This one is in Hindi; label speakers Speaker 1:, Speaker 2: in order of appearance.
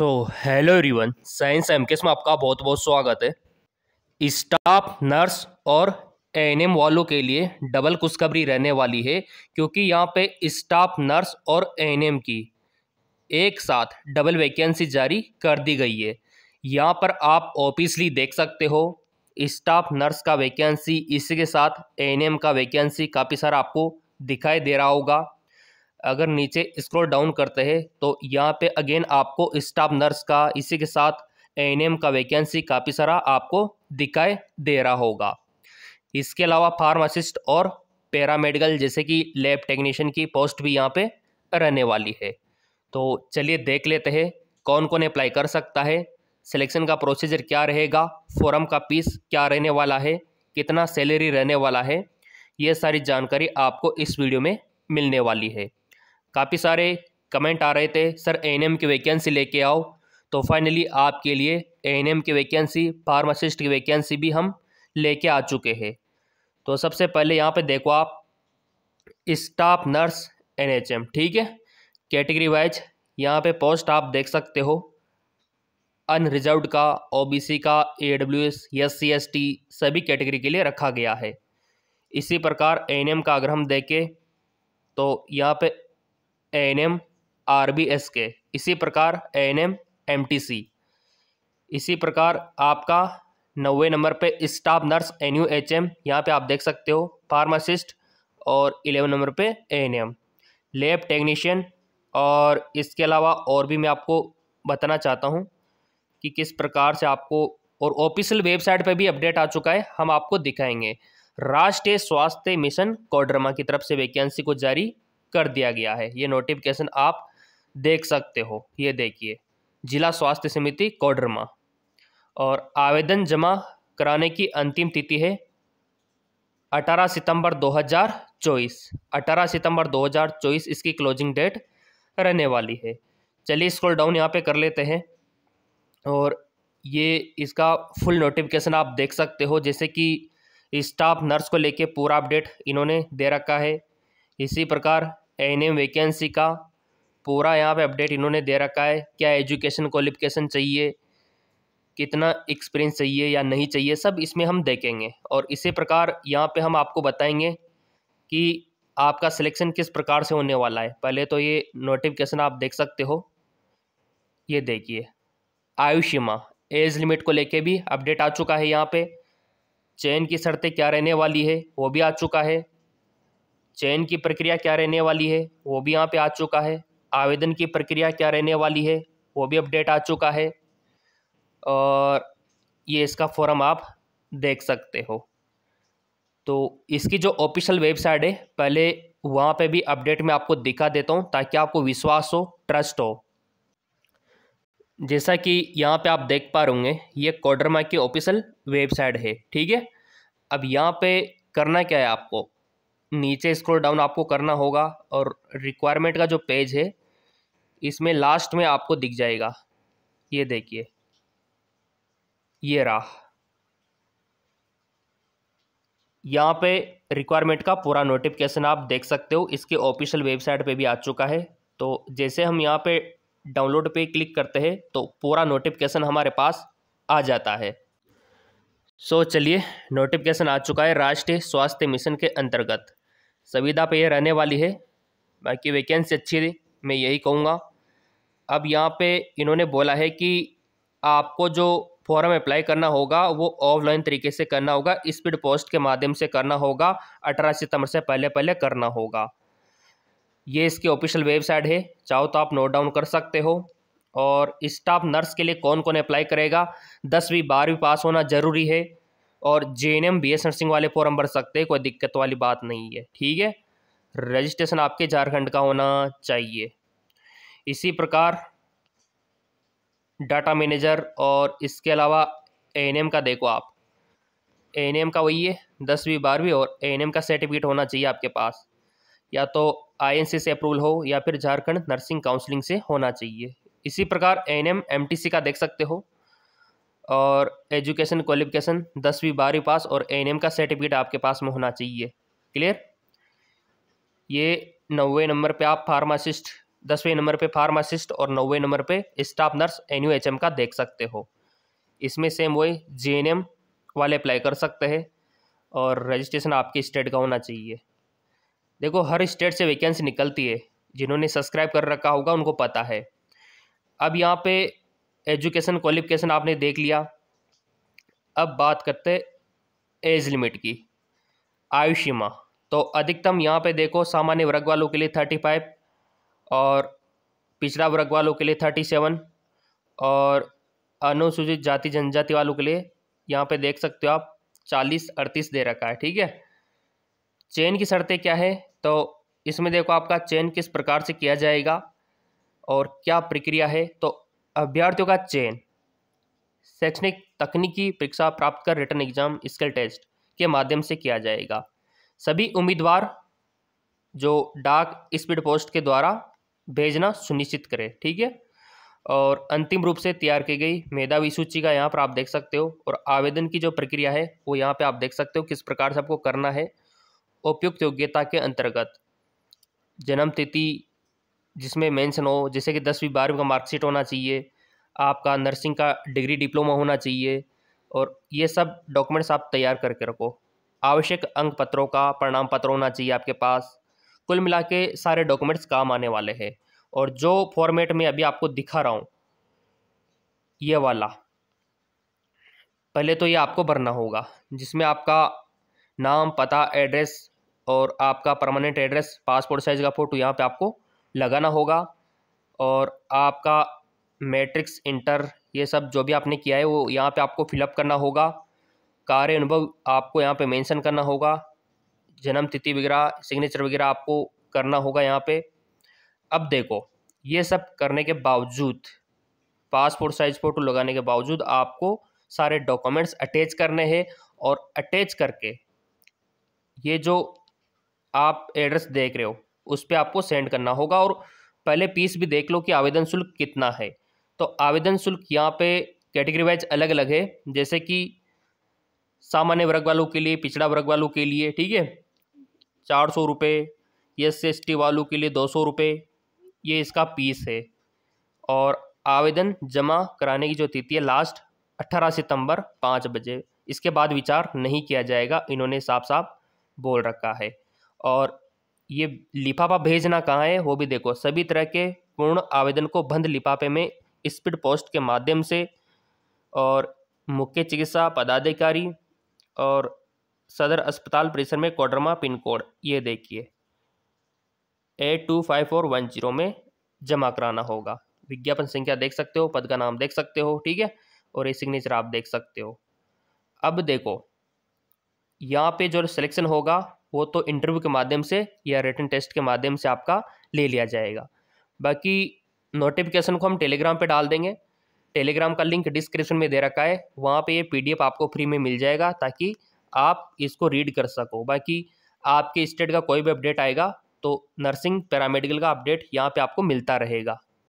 Speaker 1: सो हेलो एवरीवन साइंस एम केस में आपका बहुत बहुत स्वागत है स्टाफ नर्स और एम वालों के लिए डबल खुशखबरी रहने वाली है क्योंकि यहाँ पे स्टाफ नर्स और एम की एक साथ डबल वैकेंसी जारी कर दी गई है यहाँ पर आप ऑफिसली देख सकते हो स्टाफ नर्स का वैकेंसी इसी के साथ एम का वैकेंसी काफ़ी सारा आपको दिखाई दे रहा होगा अगर नीचे स्क्रॉल डाउन करते हैं तो यहाँ पे अगेन आपको स्टाफ नर्स का इसी के साथ एन का वैकेंसी काफ़ी सारा आपको दिखाई दे रहा होगा इसके अलावा फार्मासिस्ट और पैरामेडिकल जैसे कि लैब टेक्नीशियन की पोस्ट भी यहाँ पे रहने वाली है तो चलिए देख लेते हैं कौन कौन अप्लाई कर सकता है सिलेक्शन का प्रोसीजर क्या रहेगा फॉरम का फीस क्या रहने वाला है कितना सैलरी रहने वाला है ये सारी जानकारी आपको इस वीडियो में मिलने वाली है काफ़ी सारे कमेंट आ रहे थे सर एन की वैकेंसी लेके आओ तो फाइनली आपके लिए एन की वैकेंसी फार्मासिस्ट की वैकेंसी भी हम लेके आ चुके हैं तो सबसे पहले यहाँ पे देखो आप स्टाफ नर्स एनएचएम ठीक है कैटेगरी वाइज यहाँ पे पोस्ट आप देख सकते हो अनरिजर्व का ओबीसी का ए एस टी सभी कैटेगरी के लिए रखा गया है इसी प्रकार एम का अगर हम देखें तो यहाँ पे A N M R B S K इसी प्रकार A N M M T C इसी प्रकार आपका नवे नंबर पे staff nurse N U H M यहाँ पर आप देख सकते हो फार्मासिस्ट और इलेवन नंबर पे A N M lab technician और इसके अलावा और भी मैं आपको बताना चाहता हूँ कि किस प्रकार से आपको और ऑफिशियल वेबसाइट पर भी अपडेट आ चुका है हम आपको दिखाएंगे राष्ट्रीय स्वास्थ्य मिशन कोडरमा की तरफ से वैकेंसी को जारी कर दिया गया है ये नोटिफिकेशन आप देख सकते हो ये देखिए जिला स्वास्थ्य समिति कोडरमा और आवेदन जमा कराने की अंतिम तिथि है 18 सितंबर 2024 18 सितंबर 2024 इसकी क्लोजिंग डेट रहने वाली है चलिए स्क्रॉल डाउन यहाँ पे कर लेते हैं और ये इसका फुल नोटिफिकेशन आप देख सकते हो जैसे कि स्टाफ नर्स को लेके पूरा अपडेट इन्होंने दे रखा है इसी प्रकार एन एम वैकेंसी का पूरा यहाँ पे अपडेट इन्होंने दे रखा है क्या एजुकेशन क्वालिफिकेशन चाहिए कितना एक्सपीरियंस चाहिए या नहीं चाहिए सब इसमें हम देखेंगे और इसी प्रकार यहाँ पे हम आपको बताएंगे कि आपका सिलेक्शन किस प्रकार से होने वाला है पहले तो ये नोटिफिकेशन आप देख सकते हो ये देखिए आयु एज लिमिट को लेके भी अपडेट आ चुका है यहाँ पे चयन की शर्तें क्या रहने वाली है वो भी आ चुका है चयन की प्रक्रिया क्या रहने वाली है वो भी यहाँ पे आ चुका है आवेदन की प्रक्रिया क्या रहने वाली है वो भी अपडेट आ चुका है और ये इसका फॉर्म आप देख सकते हो तो इसकी जो ऑफिशियल वेबसाइट है पहले वहाँ पे भी अपडेट में आपको दिखा देता हूँ ताकि आपको विश्वास हो ट्रस्ट हो जैसा कि यहाँ पे आप देख पा रहे ये कोडरमा की ऑफिशियल वेबसाइट है ठीक है अब यहाँ पे करना क्या है आपको नीचे स्क्रॉल डाउन आपको करना होगा और रिक्वायरमेंट का जो पेज है इसमें लास्ट में आपको दिख जाएगा ये देखिए ये रहा यहाँ पे रिक्वायरमेंट का पूरा नोटिफिकेशन आप देख सकते हो इसके ऑफिशियल वेबसाइट पे भी आ चुका है तो जैसे हम यहाँ पे डाउनलोड पे क्लिक करते हैं तो पूरा नोटिफिकेशन हमारे पास आ जाता है सो so, चलिए नोटिफिकेशन आ चुका है राष्ट्रीय स्वास्थ्य मिशन के अंतर्गत संविदा पे रहने वाली है बाकी वैकेंसी अच्छी थी मैं यही कहूँगा अब यहाँ पे इन्होंने बोला है कि आपको जो फॉर्म अप्लाई करना होगा वो ऑफलाइन तरीके से करना होगा स्पीड पोस्ट के माध्यम से करना होगा अठारह सितंबर से पहले पहले करना होगा ये इसकी ऑफिशियल वेबसाइट है चाहो तो आप नोट डाउन कर सकते हो और स्टाफ नर्स के लिए कौन कौन अप्लाई करेगा दसवीं बारहवीं पास होना ज़रूरी है और J N M B S nursing वाले फॉर्म भर सकते हैं कोई दिक्कत वाली बात नहीं है ठीक है रजिस्ट्रेशन आपके झारखंड का होना चाहिए इसी प्रकार डाटा मैनेजर और इसके अलावा एन का देखो आप एन का वही है दसवीं बारहवीं और एन का सर्टिफिकेट होना चाहिए आपके पास या तो आई से अप्रूवल हो या फिर झारखंड नर्सिंग काउंसलिंग से होना चाहिए इसी प्रकार एन एम का देख सकते हो और एजुकेशन क्वालिफिकेशन दसवीं बारहवीं पास और एन का सर्टिफिकेट आपके पास में होना चाहिए क्लियर ये नौवे नंबर पे आप फार्मासिस्ट दसवें नंबर पे फार्मासिस्ट और नौवे नंबर पे स्टाफ नर्स एन का देख सकते हो इसमें सेम वही जे वाले अप्लाई कर सकते हैं और रजिस्ट्रेशन आपके स्टेट का होना चाहिए देखो हर स्टेट से वैकेंसी निकलती है जिन्होंने सब्सक्राइब कर रखा होगा उनको पता है अब यहाँ पे एजुकेशन क्वालिफिकेशन आपने देख लिया अब बात करते एज लिमिट की आयु सीमा तो अधिकतम यहाँ पे देखो सामान्य वर्ग वालों के लिए थर्टी फाइव और पिछड़ा वर्ग वालों के लिए थर्टी सेवन और अनुसूचित जाति जनजाति वालों के लिए यहाँ पे देख सकते हो आप चालीस अड़तीस दे रखा है ठीक है चेन की शर्तें क्या है तो इसमें देखो आपका चयन किस प्रकार से किया जाएगा और क्या प्रक्रिया है तो अभ्यर्थियों का चयन शैक्षणिक तकनीकी परीक्षा प्राप्त कर रिटर्न एग्जाम स्किल टेस्ट के माध्यम से किया जाएगा सभी उम्मीदवार जो डाक स्पीड पोस्ट के द्वारा भेजना सुनिश्चित करें ठीक है और अंतिम रूप से तैयार की गई मेधावी सूची का यहाँ पर आप देख सकते हो और आवेदन की जो प्रक्रिया है वो यहाँ पे आप देख सकते हो किस प्रकार से आपको करना है उपयुक्त योग्यता के अंतर्गत जन्म तिथि जिसमें मेंशन हो जैसे कि दसवीं बारहवीं का मार्कशीट होना चाहिए आपका नर्सिंग का डिग्री डिप्लोमा होना चाहिए और ये सब डॉक्यूमेंट्स आप तैयार करके रखो आवश्यक अंक पत्रों का परिणाम पत्र होना चाहिए आपके पास कुल मिला के सारे डॉक्यूमेंट्स काम आने वाले हैं और जो फॉर्मेट में अभी आपको दिखा रहा हूँ ये वाला पहले तो ये आपको भरना होगा जिसमें आपका नाम पता एड्रेस और आपका परमानेंट एड्रेस पासपोर्ट साइज़ का फ़ोटो यहाँ पे आपको लगाना होगा और आपका मैट्रिक्स इंटर ये सब जो भी आपने किया है वो यहाँ पे आपको फिलअप करना होगा कार्य अनुभव आपको यहाँ पे मेंशन करना होगा जन्म तिथि वगैरह सिग्नेचर वगैरह आपको करना होगा यहाँ पे अब देखो ये सब करने के बावजूद पासपोर्ट साइज फ़ोटो लगाने के बावजूद आपको सारे डॉक्यूमेंट्स अटैच करने हैं और अटैच करके ये जो आप एड्रेस देख रहे हो उस पर आपको सेंड करना होगा और पहले पीस भी देख लो कि आवेदन शुल्क कितना है तो आवेदन शुल्क यहाँ पे कैटेगरी वाइज अलग अलग है जैसे कि सामान्य वर्ग वालों के लिए पिछड़ा वर्ग वालों के लिए ठीक है चार सौ रुपये एस एस टी वालों के लिए दो सौ रुपये ये इसका पीस है और आवेदन जमा कराने की जो तिथि है लास्ट अट्ठारह सितंबर पाँच बजे इसके बाद विचार नहीं किया जाएगा इन्होंने साफ साफ बोल रखा है और ये लिफाफा भेजना कहाँ है वो भी देखो सभी तरह के पूर्ण आवेदन को बंद लिफाफे में स्पीड पोस्ट के माध्यम से और मुख्य चिकित्सा पदाधिकारी और सदर अस्पताल परिसर में कोडरमा पिन कोड ये देखिए eight two five four one zero में जमा कराना होगा विज्ञापन संख्या देख सकते हो पद का नाम देख सकते हो ठीक है और ये सिग्नेचर आप देख सकते हो अब देखो यहाँ पे जो सिलेक्शन होगा वो तो इंटरव्यू के माध्यम से या रिटर्न टेस्ट के माध्यम से आपका ले लिया जाएगा बाकी नोटिफिकेशन को हम टेलीग्राम पे डाल देंगे टेलीग्राम का लिंक डिस्क्रिप्शन में दे रखा है वहाँ पे ये पीडीएफ आपको फ्री में मिल जाएगा ताकि आप इसको रीड कर सको बाकी आपके स्टेट का कोई भी अपडेट आएगा तो नर्सिंग पैरामेडिकल का अपडेट यहाँ पे आपको मिलता रहेगा